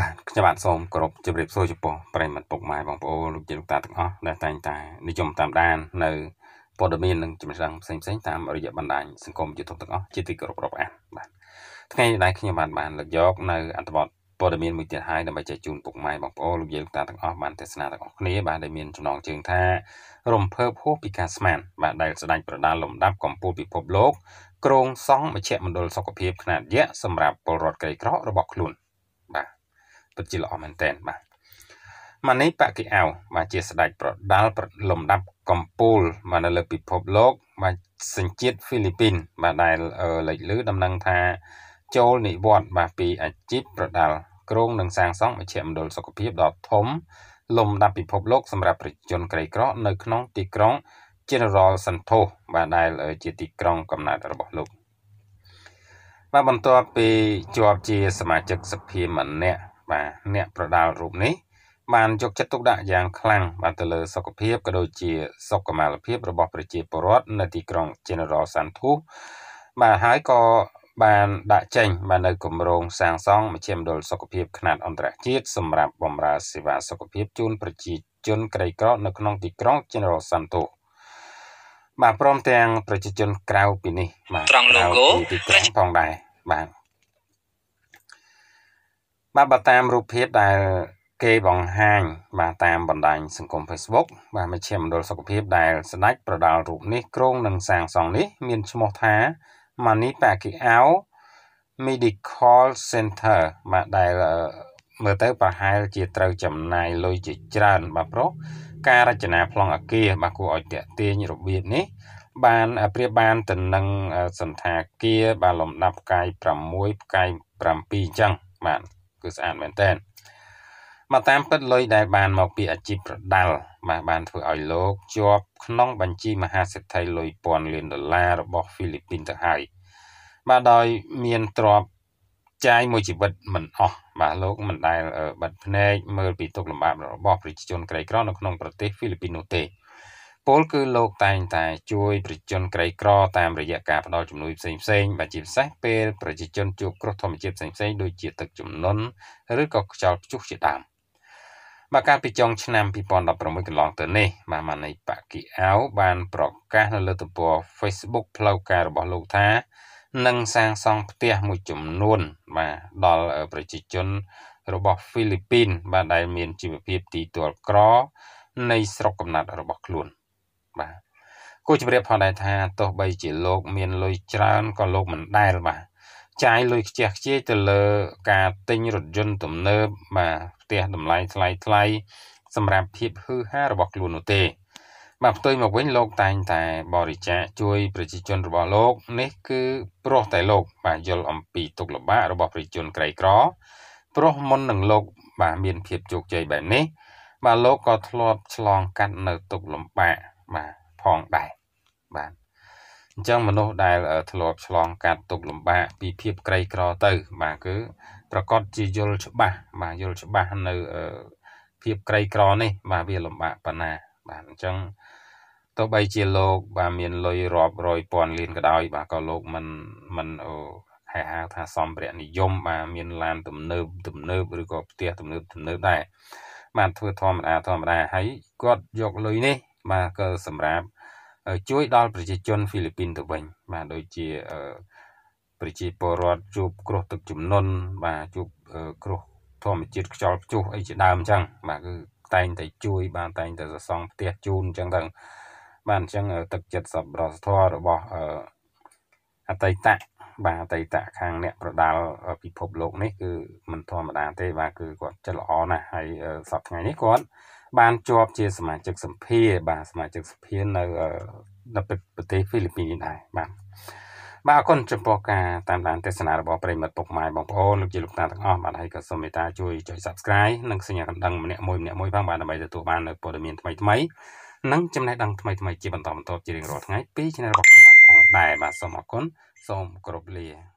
បាទខ្ញុំបាទសូមគោរពជម្រាបសួរចំពោះប្រិមត្តពុកម៉ែបងប្អូនលោកជាលោកតាទាំងអស់ដែលតែងតែនិយមតាមដាននៅព័ត៌មាននិងចំណេះដឹងផ្សេងៗតាមរយៈបណ្ដាញសង្គម YouTube ទាំងអស់ជាទីគោរពរាប់អានបាទថ្ងៃនេះដែរខ្ញុំបាទបានលើកយកនៅអត្ថបទព័ត៌មានមួយទៀតហើយដើម្បីចែកជូនពុកម៉ែបងប្អូនលោកយាយលោកតាទាំងអស់បានទស្សនាទាំងអស់គ្នាបាទដែលមានចំណងជើងថា រំភើបហួសពីការស្មានបាទដែលស្ដេចប្រដាល់លំដាប់កម្ពុជាពិភពលោកក្រងសង់មជ្ឈមណ្ឌលសុខភាពខ្នាតយក្សសម្រាប់ពលរដ្ឋក្រីក្ររបស់ខ្លួនពិតជាល្អមែនតើបាទម៉ាណីប៉ាគីអាវបាទជាស្ដេចប្រដាល់លំដាប់កំពូលបាទនៅលើពិភពលោក បាទសញ្ជាតិហ្វីលីពីន បាទដែលលេចលឺដំណឹងថាចូលនិវត្តន៍បាទពីអាជីពប្រដាល់ក្រុងនឹងសាងសង់មជ្ឈមណ្ឌលសុខភាពដ៏ធំ លំដាប់ពិភពលោក សម្រាប់ប្រជាជនក្រីក្រនៅក្នុងទីក្រុង General Santos បាទដែលជាទីក្រុងកំណើតរបស់លោក បាទបន្ទាប់ពីជាប់ជា សមាជិកសភាម្នាក់បាទអ្នកប្រដាល់រូបនេះ បានយកចិត្តទុកដាក់យ៉ាងខ្លាំងបាទទៅលើសុខភាពក៏ដូចជាសុខុមាលភាពរបស់ប្រជាពលរដ្ឋនៅទីក្រុង General Santos បាទហើយក៏បានដាក់ចេញបាទនៅគម្រោងសាងសង់មជ្ឈមណ្ឌលសុខភាពខ្នាតអន្តរជាតិសម្រាប់បម្រើសេវាសុខភាពជូនប្រជាជនក្រីក្រនៅក្នុងទីក្រុង General Santos បាទព្រមទាំង ប្រជាជនក្រៅពីនេះ បាទត្រង់ logo ប្រជាផងដែរបាទបាទបើតាមរូបភាពដែលគេបង្ហាញបាទតាមបណ្ដាញសង្គម Facebook បាទមជ្ឈមណ្ឌលសុខភាពដែលស្ដេចប្រដាល់រូបនេះគ្រងនឹងសាងសង់នេះមានឈ្មោះថា Mani Pacquiao Medical Center បាទដែលមើលទៅប្រហែល ជាត្រូវចំណាយលុយជាច្រើនបាទប្រុសការរចនាប្លង់អាគារ បាទគួរឲ្យតាក់ទាញរបៀបនេះបានប្រៀបបានទៅនឹងសន្តាគារបាទលំដាប់ផ្កាយ6ផ្កាយ7អញ្ចឹងបាទគឺស្អាតមែនតើមកតាមពិតលុយដែលបាន មកពីអាជីពប្រដាល់បាទបានធ្វើឲ្យលោកជាប់ក្នុងបញ្ជីមហាសេដ្ឋីលុយពាន់លានដុល្លាររបស់ហ្វីលីពីនទៅហើយបាទដោយមានទ្រព្យចាយមួយជីវិតមិនអស់បាទលោកមិនដែលបិទភ្នែកមើលពីទុកលំបាករបស់ប្រជាជនក្រីក្រនៅក្នុងប្រទេសហ្វីលីពីននោះទេ។ពលគឺលោកតែងតែជួយប្រជាជនក្រីក្រតាមរយៈការផ្តល់ជំនួយផ្សេងផ្សេងបាទជាពិសេសពេលប្រជាជនជួបគ្រោះធម្មជាតិផ្សេងផ្សេងដូចជាទឹកជំនន់ឬក៏ខ្យល់ព្យុះជាដើមបាទកាលពីចុងឆ្នាំ2016កន្លងទៅនេះបាទម៉ាណៃប៉ាគីអាវបានប្រកាសនៅលើទំព័រ Facebook ផ្លូវការរបស់លោកថានឹងសាងសង់ផ្ទះមួយចំនួនបាទដល់ប្រជាជនរបស់ហ្វីលីពីនបាទដែលមានជីវភាពទីទាល់ក្រ នៃស្រុកកំណត់របស់ខ្លួន។បាទគូជម្រាបផងដែរថាទោះបីជាលោកមានលុយច្រើនក៏លោកមិនដែលបាទចាយលុយខ្ជះខ្ជាយទៅលើការទិញរថយន្តទំនើបបាទផ្ទះតម្លៃថ្លៃថ្លៃសម្រាប់ភាពហឺហារបស់ខ្លួននោះទេបាទផ្ទុយមកវិញលោកតែងតែបរិច្ចាគជួយប្រជាជនរបស់លោកនេះគឺព្រោះតែលោកបាទយល់អំពីទុក្ខលំបាករបស់ប្រជាជនក្រីក្រព្រោះមុននឹងលោកបាទមានភាពជោគជ័យបែបនេះបាទលោកក៏ធ្លាប់ឆ្លងកាត់នៅទុក្ខលំបាកញ្ចឹងមនុស្សដែល ធ្លាប់ឆ្លងកាត់ទុកលំបាកពីភាពក្រីក្រទៅ បាទគឺប្រកបជាយល់ច្បាស់បាទយល់ច្បាស់នៅភាពក្រីក្រនេះ បាទវាលំបាកប៉ុណ្ណាបាទអញ្ចឹងទោះបីជាលោកបាទមានលុយរាប់រយពាន់លានក៏ដោយបាទក៏លោកមិនមិនអូហៅហៅថាសំប្រនិយមបាទមានឡាន ទំនើបទំនើបឬក៏ផ្ទះទំនើបទំនើបដែរបាទធ្វើធម្មតា ធម្មតាហើយគាត់យកលុយនេះ បាទក៏សម្រាប់ជួយដល់ប្រជាជនហ្វីលីពីនទៅវិញបាទដូចជាប្រជាពលរដ្ឋជួបគ្រោះទឹកជំនន់បាទជួបគ្រោះធម្មជាតិខ្យល់ព្យុះអីជាដើមអញ្ចឹងបាទគឺតែងតែជួយ បានតែងតែសសងផ្ទះជូនអញ្ចឹងទៅបាទអញ្ចឹងទឹកចិត្តសប្បុរសធម៌របស់អតីតបាទអតីតខាងអ្នកប្រដាល់ពិភពលោកនេះគឺមិនធម្មតាទេបាទគឺគាត់ចិត្តល្អណាស់ហើយសប្តាហ៍ថ្ងៃនេះគាត់បានជាប់ជាសមាជិកសម្ភារបាទសមាជិកសម្ភារនៅនៅប្រទេសហ្វីលីពីនដែរបាទបាទអរគុណចំពោះការតាមដានទស្សនារបស់ប្រិមត្តពុកម៉ែបងប្អូនលោកជាលោកតាទាំងអស់បាទហើយក៏សូមមេត្តាជួយចុច Subscribe និងសញ្ញាកណ្ដឹងម្នាក់មួយម្នាក់មួយផងបាទដើម្បីទទួលបាននូវព័ត៌មានថ្មីថ្មីនិងចំណេះដឹងថ្មីថ្មីជាបន្តបន្ទាប់ជារៀងរាល់ថ្ងៃពី Channel របស់ខ្ញុំបាទផងដែរបាទសូមអរគុណសូមគោរពលា